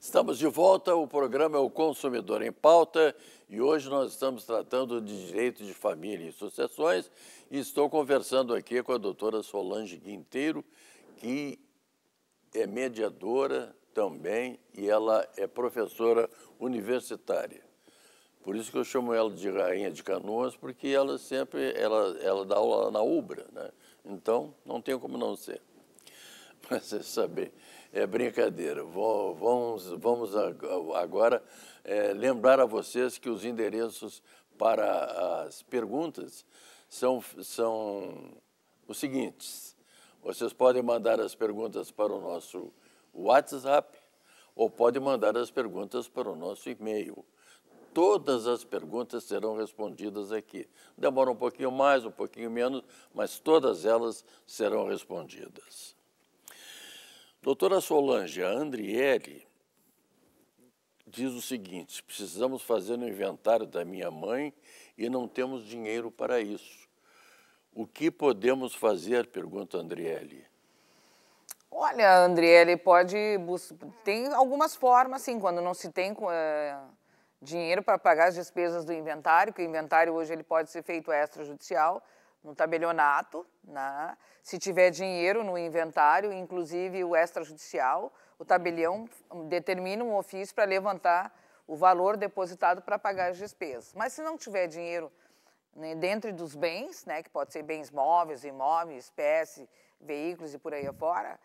Estamos de volta, o programa é o Consumidor em Pauta e hoje nós estamos tratando de direitos de família e sucessões e estou conversando aqui com a doutora Solange Guinteiro, que é mediadora também e ela é professora universitária. Por isso que eu chamo ela de rainha de canoas, porque ela sempre ela, ela dá aula na Ubra, né? Então, não tem como não ser. mas você é saber, é brincadeira. Vamos, vamos agora é, lembrar a vocês que os endereços para as perguntas são, são os seguintes. Vocês podem mandar as perguntas para o nosso WhatsApp ou podem mandar as perguntas para o nosso e-mail todas as perguntas serão respondidas aqui. Demora um pouquinho mais, um pouquinho menos, mas todas elas serão respondidas. Doutora Solange, a Andriele diz o seguinte: precisamos fazer um inventário da minha mãe e não temos dinheiro para isso. O que podemos fazer? Pergunta Andriele. Olha, Andriele, pode. Tem algumas formas, sim, quando não se tem é, dinheiro para pagar as despesas do inventário, que o inventário hoje ele pode ser feito extrajudicial, no tabelionato, né? se tiver dinheiro no inventário, inclusive o extrajudicial, o tabelião determina um ofício para levantar o valor depositado para pagar as despesas. Mas se não tiver dinheiro né, dentro dos bens, né, que pode ser bens móveis, imóveis, espécie, veículos e por aí afora,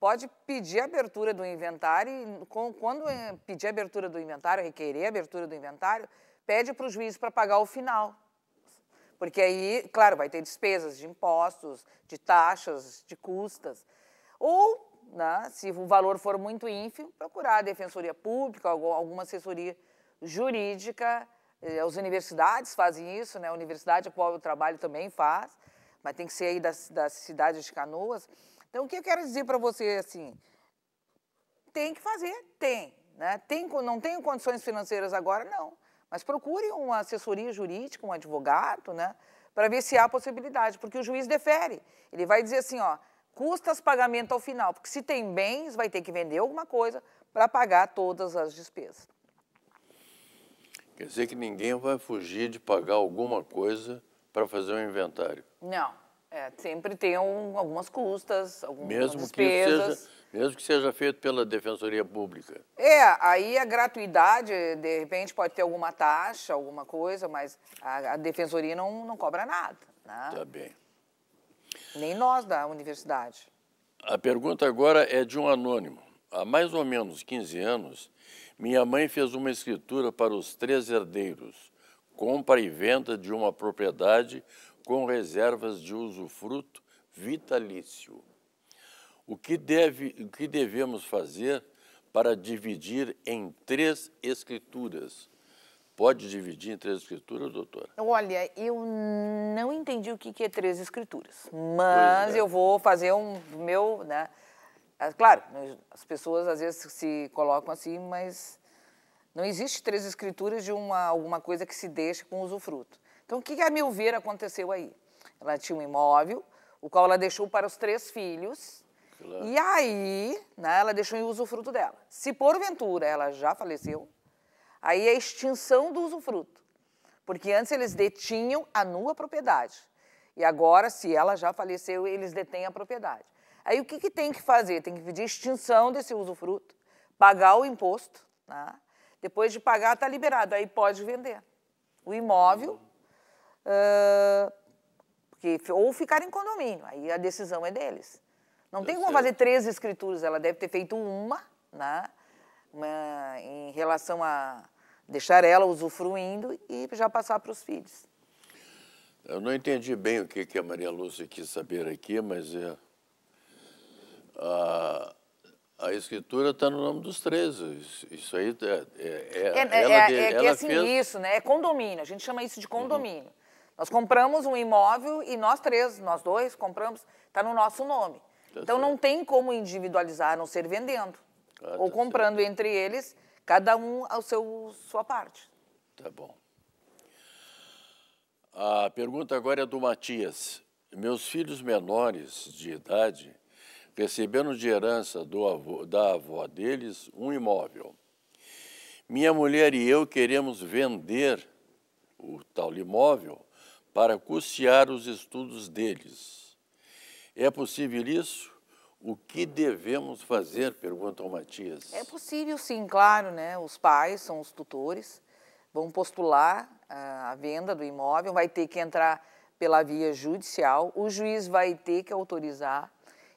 pode pedir a abertura do inventário e quando eh, pedir a abertura do inventário, requerer a abertura do inventário, pede para o juiz para pagar o final. Porque aí, claro, vai ter despesas de impostos, de taxas, de custas. Ou, né, se o valor for muito ínfimo, procurar a defensoria pública, alguma assessoria jurídica. Eh, as universidades fazem isso, né? a Universidade Pobre do Trabalho também faz, mas tem que ser aí da, da cidade de Canoas. Então, o que eu quero dizer para você, assim, tem que fazer, tem. Né? tem não tenho condições financeiras agora, não. Mas procure uma assessoria jurídica, um advogado, né? para ver se há possibilidade, porque o juiz defere. Ele vai dizer assim, ó, custas pagamento ao final, porque se tem bens, vai ter que vender alguma coisa para pagar todas as despesas. Quer dizer que ninguém vai fugir de pagar alguma coisa para fazer um inventário? Não, é, sempre tem um, algumas custas, algumas mesmo despesas. Que seja, mesmo que seja feito pela Defensoria Pública. É, aí a gratuidade, de repente, pode ter alguma taxa, alguma coisa, mas a, a Defensoria não, não cobra nada. Né? Tá bem. Nem nós da universidade. A pergunta agora é de um anônimo. Há mais ou menos 15 anos, minha mãe fez uma escritura para os três herdeiros, compra e venda de uma propriedade com reservas de usufruto vitalício. O que, deve, o que devemos fazer para dividir em três escrituras? Pode dividir em três escrituras, doutora? Olha, eu não entendi o que é três escrituras, mas é. eu vou fazer um meu, né? Ah, claro, né, as pessoas às vezes se colocam assim, mas não existe três escrituras de uma alguma coisa que se deixa com usufruto. Então, o que a meu ver aconteceu aí? Ela tinha um imóvel, o qual ela deixou para os três filhos, claro. e aí né, ela deixou em usufruto dela. Se porventura ela já faleceu, aí é a extinção do usufruto, porque antes eles detinham a nua propriedade, e agora, se ela já faleceu, eles detêm a propriedade. Aí o que, que tem que fazer? Tem que pedir extinção desse usufruto, pagar o imposto, né? depois de pagar está liberado, aí pode vender o imóvel uhum porque, ah, ou ficar em condomínio, aí a decisão é deles. Não tá tem como fazer três escrituras, ela deve ter feito uma, né, uma em relação a deixar ela usufruindo e já passar para os filhos. Eu não entendi bem o que, que a Maria Lúcia quis saber aqui, mas é, a, a escritura está no nome dos três Isso aí é é, é. é, é, ela, é, é ela assim, fez... isso, né? É condomínio, a gente chama isso de uhum. condomínio. Uhum. Nós compramos um imóvel e nós três, nós dois, compramos, está no nosso nome. Tá então certo. não tem como individualizar, a não ser vendendo. Ah, tá ou tá comprando certo. entre eles, cada um a seu, sua parte. Tá bom. A pergunta agora é do Matias. Meus filhos menores de idade receberam de herança avô, da avó deles um imóvel. Minha mulher e eu queremos vender o tal imóvel para custear os estudos deles. É possível isso? O que devemos fazer? Pergunta ao Matias. É possível, sim, claro, né? Os pais são os tutores, vão postular ah, a venda do imóvel, vai ter que entrar pela via judicial, o juiz vai ter que autorizar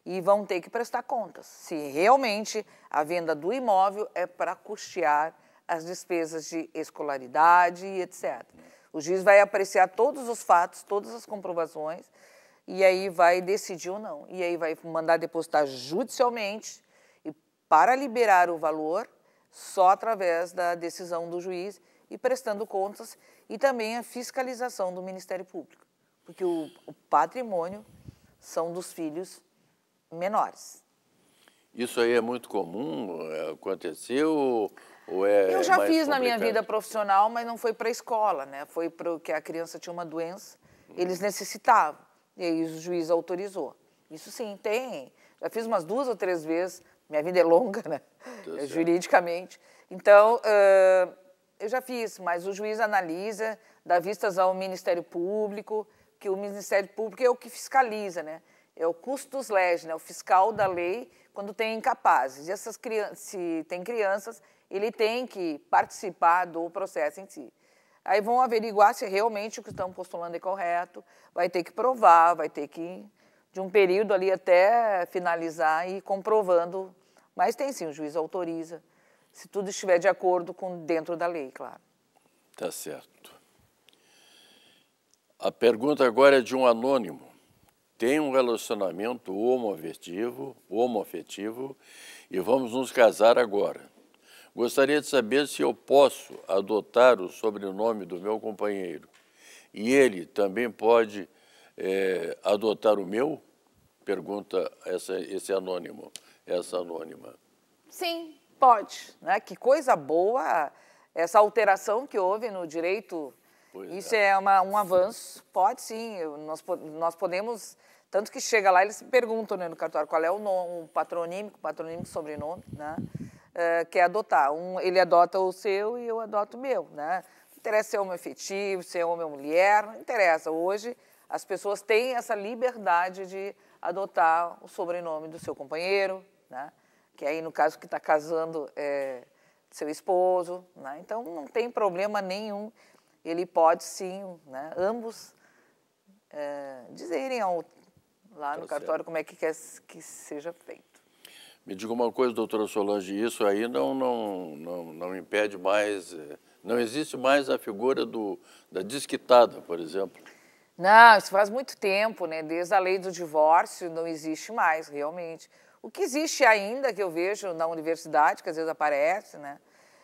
e vão ter que prestar contas se realmente a venda do imóvel é para custear as despesas de escolaridade e etc. O juiz vai apreciar todos os fatos, todas as comprovações, e aí vai decidir ou não. E aí vai mandar depositar judicialmente e para liberar o valor só através da decisão do juiz e prestando contas e também a fiscalização do Ministério Público, porque o, o patrimônio são dos filhos menores. Isso aí é muito comum, é, aconteceu é eu já fiz complicado? na minha vida profissional, mas não foi para a escola, né? Foi porque a criança tinha uma doença, hum. eles necessitavam, e aí o juiz autorizou. Isso sim, tem. Já fiz umas duas ou três vezes, minha vida é longa, né? Deus tá é, Juridicamente. Então, uh, eu já fiz, mas o juiz analisa, dá vistas ao Ministério Público, que o Ministério Público é o que fiscaliza, né? É o custos legis, né? O fiscal da lei quando tem incapazes. E essas crianças, se tem crianças, ele tem que participar do processo em si. Aí vão averiguar se realmente o que estão postulando é correto, vai ter que provar, vai ter que de um período ali até finalizar e comprovando. Mas tem sim, o juiz autoriza, se tudo estiver de acordo com dentro da lei, claro. Tá certo. A pergunta agora é de um anônimo tem um relacionamento homoafetivo, homoafetivo e vamos nos casar agora. Gostaria de saber se eu posso adotar o sobrenome do meu companheiro e ele também pode é, adotar o meu? Pergunta essa, esse anônimo, essa anônima. Sim, pode. Né? Que coisa boa essa alteração que houve no direito Pois Isso é, é uma, um avanço, pode sim, nós, nós podemos, tanto que chega lá, eles perguntam né, no cartório qual é o, nome, o patronímico, patronímico sobrenome, né? Uh, quer adotar. Um, ele adota o seu e eu adoto o meu, né? Não interessa se é homem efetivo, se é homem ou mulher, não interessa. Hoje as pessoas têm essa liberdade de adotar o sobrenome do seu companheiro, né? Que aí no caso que está casando é seu esposo, né? Então não tem problema nenhum ele pode sim, né, ambos é, dizerem ao, lá tá no cartório certo. como é que quer que seja feito. Me diga uma coisa, doutora Solange, isso aí não, não, não, não impede mais, é, não existe mais a figura do, da desquitada, por exemplo? Não, isso faz muito tempo, né? Desde a lei do divórcio não existe mais, realmente. O que existe ainda, que eu vejo na universidade, que às vezes aparece, né?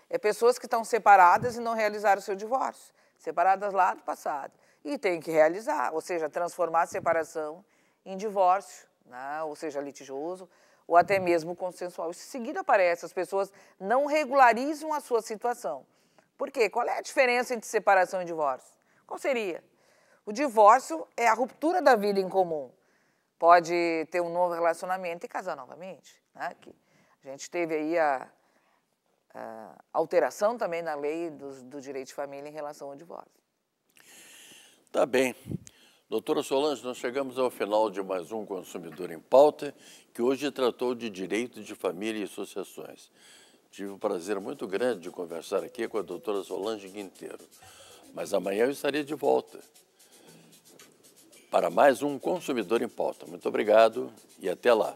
É pessoas que estão separadas e não realizaram o seu divórcio separadas lá do passado. E tem que realizar, ou seja, transformar a separação em divórcio, né? ou seja, litigioso, ou até mesmo consensual. Isso seguido aparece, as pessoas não regularizam a sua situação. Por quê? Qual é a diferença entre separação e divórcio? Qual seria? O divórcio é a ruptura da vida em comum. Pode ter um novo relacionamento e casar novamente. Né? Que a gente teve aí a, uh, alteração também na lei do, do, direito de família em relação ao divórcio. Tá bem. Doutora Solange, nós chegamos ao final de mais um Consumidor em Pauta, que hoje tratou de direito de família e associações. Tive um prazer muito grande de conversar aqui com a doutora Solange Quinteiro. Mas amanhã eu estarei de volta para mais um Consumidor em Pauta. Muito obrigado e até lá.